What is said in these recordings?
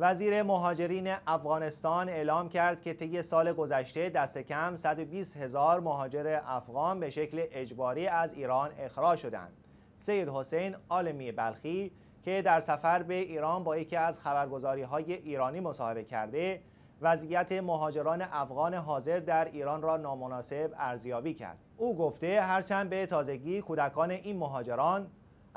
وزیر مهاجرین افغانستان اعلام کرد که طی سال گذشته دست کم 120 هزار مهاجر افغان به شکل اجباری از ایران اخراج شدند. سید حسین عالمی بلخی که در سفر به ایران با یکی از خبرگزاری های ایرانی مصاحبه کرده وضعیت مهاجران افغان حاضر در ایران را نامناسب ارزیابی کرد. او گفته هرچند به تازگی کودکان این مهاجران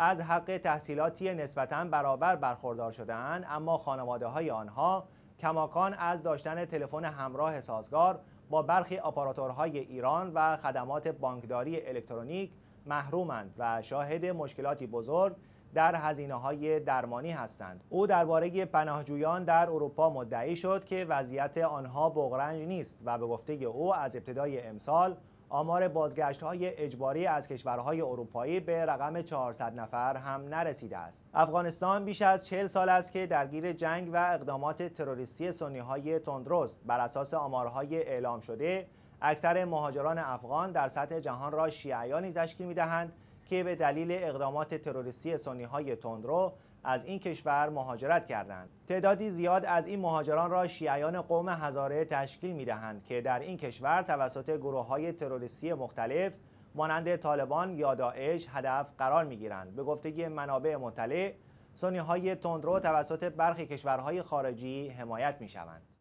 از حق تحصیلاتی نسبتا برابر برخوردار شدهاند اما خانواده های آنها کماکان از داشتن تلفن همراه سازگار با برخی آپاراتورهای ایران و خدمات بانکداری الکترونیک محرومند و شاهد مشکلاتی بزرگ در هزینه های درمانی هستند او درباره پناهجویان در اروپا مدعی شد که وضعیت آنها بغرنج نیست و به گفته او از ابتدای امسال آمار بازگشت های اجباری از کشورهای اروپایی به رقم 400 نفر هم نرسیده است افغانستان بیش از 40 سال است که درگیر جنگ و اقدامات تروریستی سنی های تندرست بر اساس آمارهای اعلام شده اکثر مهاجران افغان در سطح جهان را شیعیانی تشکیل می‌دهند که به دلیل اقدامات تروریستی سنی های تندرو از این کشور مهاجرت کردند. تعدادی زیاد از این مهاجران را شیعیان قوم هزاره تشکیل می دهند که در این کشور توسط گروه های تروریستی مختلف مانند طالبان یا داعش هدف قرار می گیرند. به گفتگی منابع مطلع سنی های تندرو توسط برخی کشورهای خارجی حمایت می شوند.